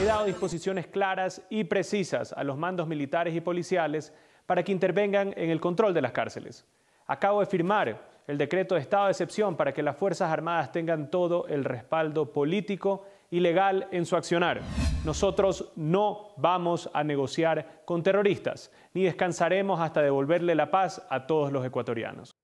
he dado disposiciones claras y precisas a los mandos militares y policiales para que intervengan en el control de las cárceles. Acabo de firmar el decreto de estado de excepción para que las Fuerzas Armadas tengan todo el respaldo político y legal en su accionar. Nosotros no vamos a negociar con terroristas, ni descansaremos hasta devolverle la paz a todos los ecuatorianos.